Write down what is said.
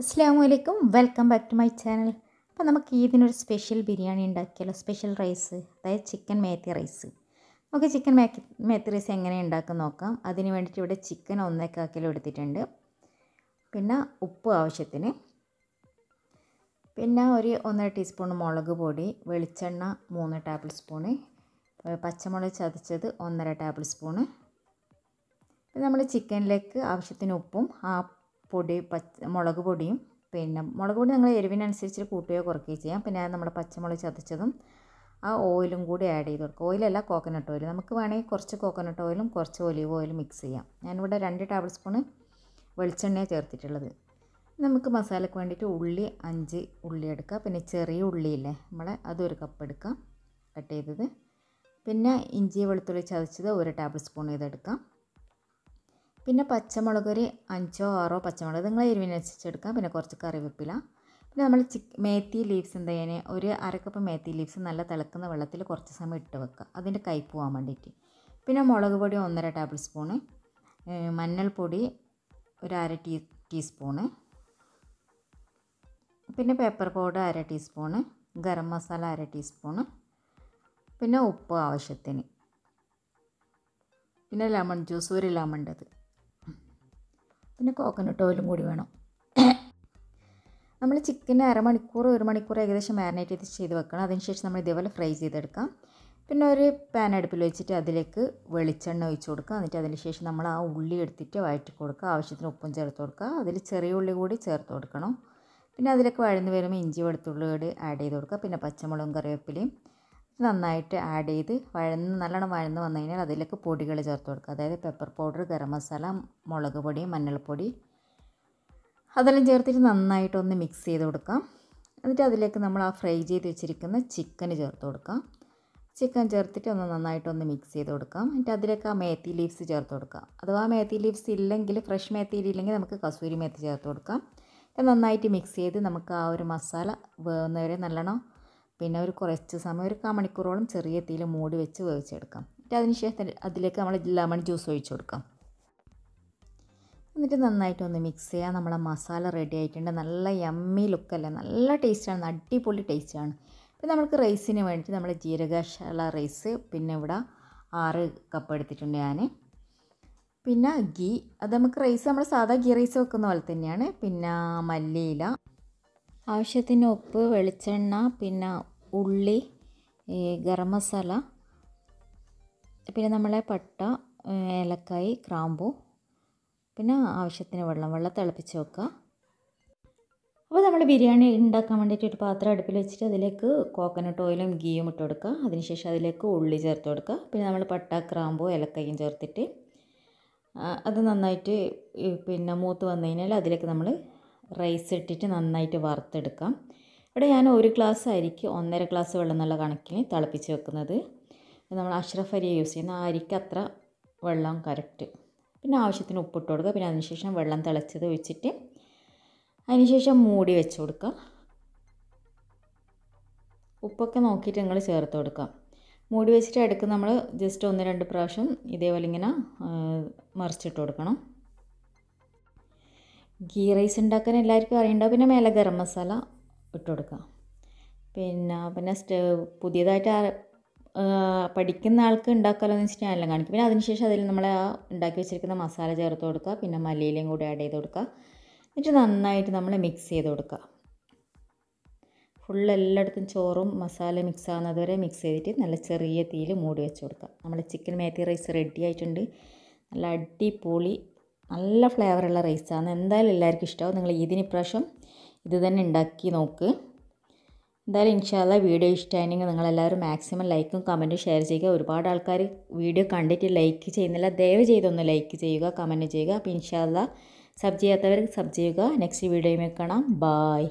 അസ്സാം വലൈക്കും welcome back to my channel അപ്പോൾ നമുക്ക് ഈദിനൊരു സ്പെഷ്യൽ ബിരിയാണി ഉണ്ടാക്കിയല്ലോ സ്പെഷ്യൽ റൈസ് അതായത് ചിക്കൻ മേത്തി റൈസ് നമുക്ക് ചിക്കൻ മേക്കി മേത്തി റൈസ് എങ്ങനെ ഉണ്ടാക്കും നോക്കാം അതിന് വേണ്ടിയിട്ട് ഇവിടെ ചിക്കൻ ഒന്നേക്കാ കിലോ എടുത്തിട്ടുണ്ട് പിന്നെ ഉപ്പ് ആവശ്യത്തിന് പിന്നെ ഒരു ഒന്നര ടീസ്പൂൺ മുളക് പൊടി വെളിച്ചെണ്ണ മൂന്ന് ടേബിൾ സ്പൂണ് പച്ചമുളക് ചതച്ചത് ഒന്നര ടേബിൾ സ്പൂണ് നമ്മൾ ചിക്കനിലേക്ക് ആവശ്യത്തിന് ഉപ്പും ആ പൊടി പച്ച മുളക് പൊടിയും പിന്നെ മുളക് പൊടി നിങ്ങൾ എരിവിനനുസരിച്ച് കൂട്ടുകയോ കുറയ്ക്കുകയോ ചെയ്യാം പിന്നെ നമ്മുടെ പച്ചമുളക് ചതച്ചതും ആ ഓയിലും കൂടി ആഡ് ചെയ്ത് കൊടുക്കുക ഓയിലല്ല കോക്കനട്ട് ഓയിൽ നമുക്ക് വേണമെങ്കിൽ കുറച്ച് കോക്കനട്ട് ഓയിലും കുറച്ച് ഒലിവ് ഓയിലും മിക്സ് ചെയ്യാം ഞാനിവിടെ രണ്ട് ടേബിൾ സ്പൂണ് വെളിച്ചെണ്ണയാണ് ചേർത്തിട്ടുള്ളത് നമുക്ക് മസാലയ്ക്ക് വേണ്ടിയിട്ട് ഉള്ളി അഞ്ച് ഉള്ളി എടുക്കുക പിന്നെ ചെറിയ ഉള്ളിയില്ലേ നമ്മൾ അതൊരു കപ്പ് എടുക്കാം കട്ട് ചെയ്തത് പിന്നെ ഇഞ്ചി വെളുത്തുള്ളി ചതച്ചത് ഒരു ടേബിൾ സ്പൂൺ ചെയ്തെടുക്കാം പിന്നെ പച്ചമുളക് ഒരു അഞ്ചോ ആറോ പച്ചമുളക് നിങ്ങൾ എരിവിന് വെച്ചെടുക്കാം പിന്നെ കുറച്ച് കറിവേപ്പില പിന്നെ നമ്മൾ ചി മേത്തി ലീവ്സ് എന്ത് ചെയ്യാൻ ഒരു അരക്കപ്പ് മേത്തി ലീവ്സ് നല്ല തിളക്കുന്ന വെള്ളത്തിൽ കുറച്ച് സമയം ഇട്ട് വെക്കുക അതിൻ്റെ കയ്പ്പ് പോകാൻ വേണ്ടിയിട്ട് പിന്നെ മുളക് പൊടി ഒന്നര ടേബിൾ സ്പൂണ് മഞ്ഞൾപ്പൊടി ഒരു അര ടീ ടീസ്പൂണ് പിന്നെ പേപ്പർ പൗഡർ അര ടീസ്പൂണ് ഗരം മസാല അര ടീസ്പൂണ് പിന്നെ ഉപ്പ് ആവശ്യത്തിന് പിന്നെ ലെമൺ ജ്യൂസ് ഒരു ലെമൺ അത് പിന്നെ കോക്കനട്ട് ഓയിലും കൂടി വേണം നമ്മൾ ചിക്കൻ അരമണിക്കൂർ ഒരു മണിക്കൂർ ഏകദേശം മാരിനേറ്റ് ചെയ്ത് ചെയ്ത് വെക്കണം അതിനുശേഷം നമ്മൾ ഇതേപോലെ ഫ്രൈ ചെയ്തെടുക്കാം പിന്നെ ഒരു പാൻ അടുപ്പിൽ വെച്ചിട്ട് അതിലേക്ക് വെളിച്ചെണ്ണ ഒഴിച്ച് കൊടുക്കുക എന്നിട്ട് അതിന് ശേഷം നമ്മൾ ആ ഉള്ളി എടുത്തിട്ട് വഴറ്റി കൊടുക്കുക ആവശ്യത്തിന് ഉപ്പും ചേർത്ത് കൊടുക്കുക അതിൽ ചെറിയ ഉള്ളി കൂടി ചേർത്ത് കൊടുക്കണം പിന്നെ അതിലേക്ക് വഴന്ന് വരുമ്പോൾ ഇഞ്ചി വെളുത്തുള്ളി കൂടി ആഡ് ചെയ്ത് കൊടുക്കുക പിന്നെ പച്ചമുളകും കറിവേപ്പിലയും നന്നായിട്ട് ആഡ് ചെയ്ത് വഴന്ന് നല്ലോണം വഴന്ന് വന്നു കഴിഞ്ഞാൽ അതിലേക്ക് പൊടികൾ ചേർത്ത് കൊടുക്കുക അതായത് പെപ്പർ പൗഡർ ഗരം മസാല മുളക് പൊടി മഞ്ഞൾപ്പൊടി അതെല്ലാം ചേർത്തിട്ട് നന്നായിട്ടൊന്ന് മിക്സ് ചെയ്ത് കൊടുക്കാം എന്നിട്ട് അതിലേക്ക് നമ്മൾ ആ ഫ്രൈ ചെയ്ത് വെച്ചിരിക്കുന്ന ചിക്കൻ ചേർത്ത് കൊടുക്കാം ചിക്കൻ ചേർത്തിട്ട് ഒന്ന് നന്നായിട്ടൊന്ന് മിക്സ് ചെയ്ത് കൊടുക്കാം എന്നിട്ട് അതിലേക്ക് ആ മേത്തി ലീവ്സ് ചേർത്ത് കൊടുക്കാം അഥവാ മേത്തി ലീവ്സ് ഇല്ലെങ്കിൽ ഫ്രഷ് മേത്തിയിൽ ഇല്ലെങ്കിൽ നമുക്ക് കസൂരി മേത്തി ചേർത്ത് കൊടുക്കാം നന്നായിട്ട് മിക്സ് ചെയ്ത് നമുക്ക് ആ ഒരു മസാല വേവുന്നവരെ നല്ലോണം പിന്നെ ഒരു കുറച്ച് സമയം ഒരു കാമണിക്കൂറോളം ചെറിയ തീയിൽ മൂടി വെച്ച് വേവിച്ചെടുക്കാം എന്നിട്ട് അതിന് ശേഷം അതിലേക്ക് നമ്മൾ ലെമൺ ജ്യൂസ് ഒഴിച്ചു കൊടുക്കാം എന്നിട്ട് നന്നായിട്ടൊന്ന് മിക്സ് ചെയ്യാം നമ്മളെ മസാല റെഡി ആയിട്ടുണ്ട് നല്ല യമ്മി ലുക്കല്ലേ നല്ല ടേസ്റ്റാണ് അടിപൊളി ടേസ്റ്റാണ് പിന്നെ നമുക്ക് റൈസിന് വേണ്ടിയിട്ട് നമ്മൾ ജീരകശാല റൈസ് പിന്നെ ഇവിടെ ആറ് കപ്പ് എടുത്തിട്ടുണ്ട് ഞാൻ പിന്നെ ഗീ അത് നമുക്ക് റൈസ് നമ്മൾ സാധാ ഗീ റൈസ് വെക്കുന്ന പോലെ തന്നെയാണ് പിന്നെ മല്ലിയില ആവശ്യത്തിന് ഉപ്പ് വെളിച്ചെണ്ണ പിന്നെ ഉള്ളി ഗരം മസാല പിന്നെ നമ്മളെ പട്ട ഏലക്കായ് ക്രാമ്പു പിന്നെ ആവശ്യത്തിന് വെള്ളം വെള്ളം തിളപ്പിച്ച് വെക്കുക അപ്പോൾ നമ്മൾ ബിരിയാണി ഉണ്ടാക്കാൻ വേണ്ടിയിട്ട് ഒരു പാത്രം അടുപ്പിൽ വെച്ചിട്ട് അതിലേക്ക് കോക്കനട്ട് ഓയിലും ഗീയും ഇട്ട് കൊടുക്കുക അതിനുശേഷം അതിലേക്ക് ഉള്ളി ചേർത്ത് കൊടുക്കുക പിന്നെ നമ്മൾ പട്ട ഗ്രാമ്പു ഇലക്കയും ചേർത്തിട്ട് അത് നന്നായിട്ട് പിന്നെ മൂത്ത് വന്നു കഴിഞ്ഞാൽ അതിലേക്ക് നമ്മൾ റൈസ് ഇട്ടിട്ട് നന്നായിട്ട് വറുത്തെടുക്കാം ഇവിടെ ഞാൻ ഒരു ഗ്ലാസ് അരിക്ക് ഒന്നര ഗ്ലാസ് വെള്ളം എന്നുള്ള കണക്കിൽ തിളപ്പിച്ച് വെക്കുന്നത് നമ്മൾ അഷ്റഫ് അരി യൂസ് ചെയ്യുന്ന ആ അരിക്ക് അത്ര വെള്ളം കറക്റ്റ് പിന്നെ ആവശ്യത്തിന് ഉപ്പിട്ട് കൊടുക്കുക പിന്നെ അതിനുശേഷം വെള്ളം തിളച്ചത് ഒഴിച്ചിട്ട് അതിനുശേഷം മൂടി വെച്ച് കൊടുക്കുക ഉപ്പൊക്കെ നോക്കിയിട്ട് നിങ്ങൾ ചേർത്ത് കൊടുക്കാം മൂടി വെച്ചിട്ട് അടുക്ക് നമ്മൾ ജസ്റ്റ് ഒന്ന് രണ്ട് പ്രാവശ്യം ഇതേപോലെ ഇങ്ങനെ മറിച്ചിട്ട് കൊടുക്കണം ഗീ റൈസ് ഉണ്ടാക്കാൻ എല്ലാവർക്കും അറിയണ്ടാവും പിന്നെ മേലെ ഗരം മസാല ഇട്ട് കൊടുക്കുക പിന്നെ പിന്നെ സ്റ്റവ് പുതിയതായിട്ട് പഠിക്കുന്ന ആൾക്ക് ഉണ്ടാക്കാമല്ലോ എന്ന് വെച്ചിട്ട് ഞാനെല്ലാം കാണിക്കും പിന്നെ അതിനുശേഷം അതിൽ നമ്മൾ ആ ഉണ്ടാക്കി വെച്ചിരിക്കുന്ന മസാല ചേർത്ത് കൊടുക്കുക പിന്നെ മല്ലിയിലയും കൂടി ആഡ് ചെയ്ത് കൊടുക്കുക എന്നിട്ട് നന്നായിട്ട് നമ്മൾ മിക്സ് ചെയ്ത് കൊടുക്കുക ഫുൾ എല്ലായിടത്തും ചോറും മസാല മിക്സ് ആകുന്നത് മിക്സ് ചെയ്തിട്ട് നല്ല ചെറിയ തീയിൽ മൂടി വെച്ച് കൊടുക്കുക നമ്മൾ ചിക്കൻ മേത്തി റൈസ് റെഡി ആയിട്ടുണ്ട് നല്ല അടിപൊളി നല്ല ഫ്ലേവറുള്ള റൈസാണ് എന്തായാലും എല്ലാവർക്കും ഇഷ്ടമാവും നിങ്ങൾ ഇതിന് ഇപ്രാവശ്യം ഇത് തന്നെ ഉണ്ടാക്കി നോക്ക് എന്തായാലും ഇൻഷാല്ല വീഡിയോ ഇഷ്ടമായെങ്കിൽ നിങ്ങളെല്ലാവരും മാക്സിമം ലൈക്കും കമൻറ്റും ഷെയർ ചെയ്യുക ഒരുപാട് ആൾക്കാർ വീഡിയോ കണ്ടിട്ട് ലൈക്ക് ചെയ്യുന്നില്ല ദയവ് ചെയ്തൊന്ന് ലൈക്ക് ചെയ്യുക കമൻറ്റ് ചെയ്യുക അപ്പോൾ ഇൻഷാല്ല സബ് ചെയ്യാത്തവർക്ക് സബ് ചെയ്യുക നെക്സ്റ്റ് വീഡിയോയിൽ കാണാം ബായ്